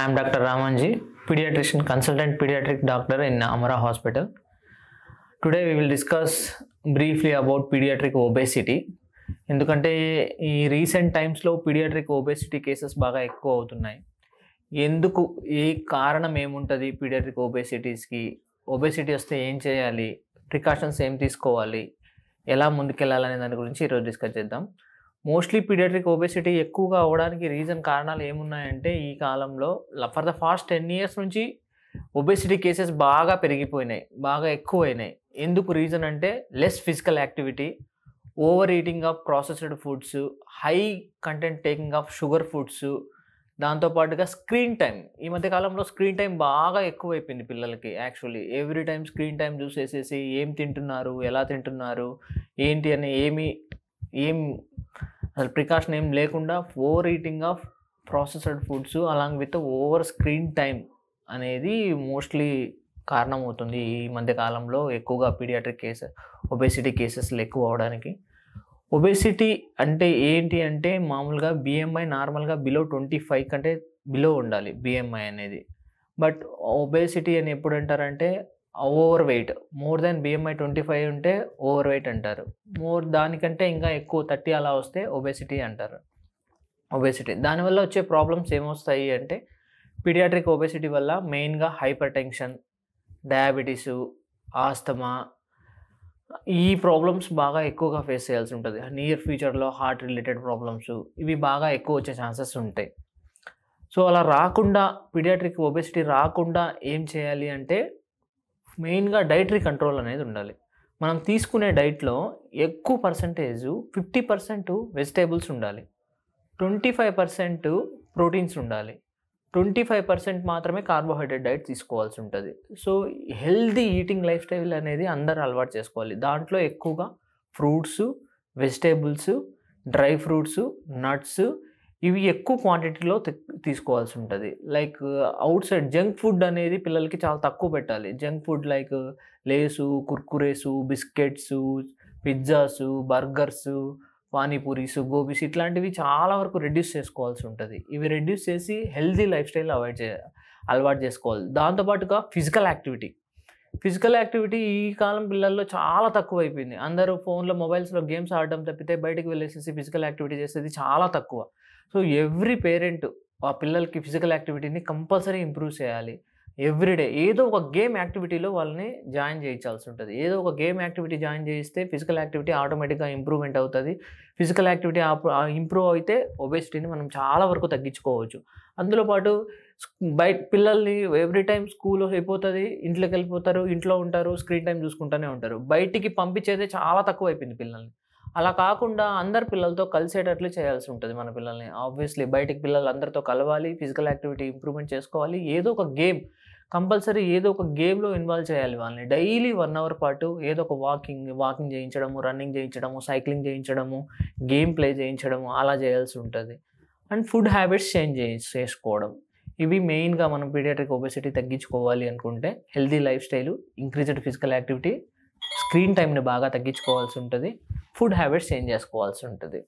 I'm doctor Ramanji paediatrician consultant paediatric doctor in Amara hospital today we will discuss briefly about paediatric obesity ఎందుకంటే ఈ recent టైమ్స్లో paediatric obesity cases బాగా ఎక్కువ అవుతున్నాయి ఎందుకు ఏ కారణం ఏముంటుంది పీడియాట్రిక్ ఒబేసిటీస్కి ఒబేసిటీ వస్తే ఏం చేయాలి ప్రికాషన్స్ ఏం తీసుకోవాలి ఎలా ముందుకెళ్ళాలనే దాని గురించి ఈరోజు డిస్కస్ చేద్దాం మోస్ట్లీ పీడియాట్రిక్ ఒబేసిటీ ఎక్కువగా అవ్వడానికి రీజన్ కారణాలు ఏమున్నాయంటే ఈ కాలంలో for the fast ten years నుంచి ఒబేసిటీ కేసెస్ బాగా పెరిగిపోయినాయి బాగా ఎక్కువైనాయి ఎందుకు రీజన్ అంటే less physical activity over eating of processed foods high content taking of sugar foods దాంతోపాటుగా స్క్రీన్ టైం ఈ మధ్య కాలంలో స్క్రీన్ టైం బాగా ఎక్కువైపోయింది పిల్లలకి actually every time screen time చూసేసేసి ఏం తింటున్నారు ఎలా తింటున్నారు ఏంటి అని ఏమి ఏం అసలు ప్రికాషన్ ఏం లేకుండా over eating of processed foods along with over screen time అనేది మోస్ట్లీ కారణమవుతుంది ఈ మధ్య కాలంలో ఎక్కువగా పీడియాట్రిక్ కేసెస్ ఒబేసిటీ కేసెస్లు ఎక్కువ అవడానికి ఒబేసిటీ అంటే ఏంటి అంటే మామూలుగా బిఎంఐ నార్మల్గా బిలో ట్వంటీ ఫైవ్ కంటే బిలో ఉండాలి బిఎంఐ అనేది బట్ ఒబేసిటీ అని ఎప్పుడు అంటారంటే over weight more than BMI twenty five ఉంటే ఓవర్ వెయిట్ అంటారు మోర్ దానికంటే ఇంకా ఎక్కువ థర్టీ అలా వస్తే ఒబేసిటీ అంటారు ఒబేసిటీ దానివల్ల వచ్చే ప్రాబ్లమ్స్ ఏమొస్తాయి అంటే పీడియాట్రిక్ ఒబేసిటీ వల్ల మెయిన్గా హైపర్ టెన్షన్ డయాబెటీసు ఆస్తమా ఈ ప్రాబ్లమ్స్ బాగా ఎక్కువగా ఫేస్ చేయాల్సి ఉంటుంది నియర్ ఫ్యూచర్లో హార్ట్ రిలేటెడ్ ప్రాబ్లమ్స్ ఇవి బాగా ఎక్కువ వచ్చే ఛాన్సెస్ ఉంటాయి సో అలా రాకుండా పీడియాట్రిక్ ఒబేసిటీ రాకుండా ఏం చేయాలి అంటే మెయిన్గా డైటరీ కంట్రోల్ అనేది ఉండాలి మనం తీసుకునే డైట్లో ఎక్కువ పర్సంటేజ్ ఫిఫ్టీ పర్సెంట్ వెజిటేబుల్స్ ఉండాలి ట్వంటీ ఫైవ్ పర్సెంట్ ప్రోటీన్స్ ఉండాలి ట్వంటీ ఫైవ్ పర్సెంట్ మాత్రమే కార్బోహైడ్రేట్ డైట్ తీసుకోవాల్సి ఉంటుంది so healthy eating lifestyle అనేది అందరూ అలవాటు చేసుకోవాలి దాంట్లో ఎక్కువగా fruits vegetables dry fruits nuts ఇవి ఎక్కువ క్వాంటిటీలో తీసుకోవాల్సి ఉంటుంది like outside junk food అనేది పిల్లలకి చాలా తక్కువ పెట్టాలి జంక్ ఫుడ్ లైక్ లేసు కుర్కురేసు బిస్కెట్స్ పిజ్జాస్ బర్గర్స్ పానీపూరీస్ గోబీస్ ఇట్లాంటివి చాలా వరకు రెడ్యూస్ చేసుకోవాల్సి ఉంటుంది ఇవి రెడ్యూస్ చేసి హెల్దీ లైఫ్ స్టైల్ అవాయిడ్ చే అలవాటు చేసుకోవాలి దాంతోపాటుగా ఫిజికల్ యాక్టివిటీ ఫిజికల్ యాక్టివిటీ ఈ కాలం పిల్లల్లో చాలా తక్కువ అయిపోయింది అందరూ ఫోన్లో మొబైల్స్లో గేమ్స్ ఆడడం తప్పితే బయటకు వెళ్ళేసేసి ఫిజికల్ యాక్టివిటీ చేసేది చాలా తక్కువ సో ఎవ్రీ పేరెంట్ ఆ పిల్లలకి ఫిజికల్ యాక్టివిటీని కంపల్సరీ ఇంప్రూవ్ చేయాలి ఎవ్రీడే ఏదో ఒక గేమ్ యాక్టివిటీలో వాళ్ళని జాయిన్ చేయించాల్సి ఉంటుంది ఏదో ఒక గేమ్ యాక్టివిటీ జాయిన్ చేయిస్తే ఫిజికల్ యాక్టివిటీ ఆటోమేటిక్గా ఇంప్రూవ్మెంట్ అవుతుంది ఫిజికల్ యాక్టివిటీ ఇంప్రూవ్ అయితే ఒబేసిటీని మనం చాలా వరకు తగ్గించుకోవచ్చు అందులో పాటు బయట పిల్లల్ని ఎవ్రీ టైం స్కూల్ అయిపోతుంది ఇంట్లోకి వెళ్ళిపోతారు ఇంట్లో ఉంటారు స్క్రీన్ టైం చూసుకుంటూనే ఉంటారు బయటికి పంపించేదే చాలా తక్కువ అయిపోయింది పిల్లల్ని అలా కాకుండా అందరు పిల్లలతో కలిసేటట్లు చేయాల్సి ఉంటుంది మన పిల్లల్ని ఆబ్వియస్లీ బయటికి పిల్లలు అందరితో కలవాలి ఫిజికల్ యాక్టివిటీ ఇంప్రూవ్మెంట్ చేసుకోవాలి ఏదో ఒక గేమ్ కంపల్సరీ ఏదో ఒక గేమ్లో ఇన్వాల్వ్ చేయాలి వాళ్ళని డైలీ వన్ అవర్ పాటు ఏదో ఒక వాకింగ్ వాకింగ్ చేయించడము రన్నింగ్ చేయించడము సైక్లింగ్ చేయించడము గేమ్ ప్లే చేయించడము అలా చేయాల్సి ఉంటుంది అండ్ ఫుడ్ హ్యాబిట్స్ చేంజ్ చేసుకోవడం ఇవి మెయిన్గా మనం పీడియాట్రిక్ ఒబెసిటీ తగ్గించుకోవాలి అనుకుంటే healthy lifestyle increased physical activity screen టైంని బాగా తగ్గించుకోవాల్సి ఉంటుంది ఫుడ్ హ్యాబిట్స్ చేంజ్ చేసుకోవాల్సి ఉంటుంది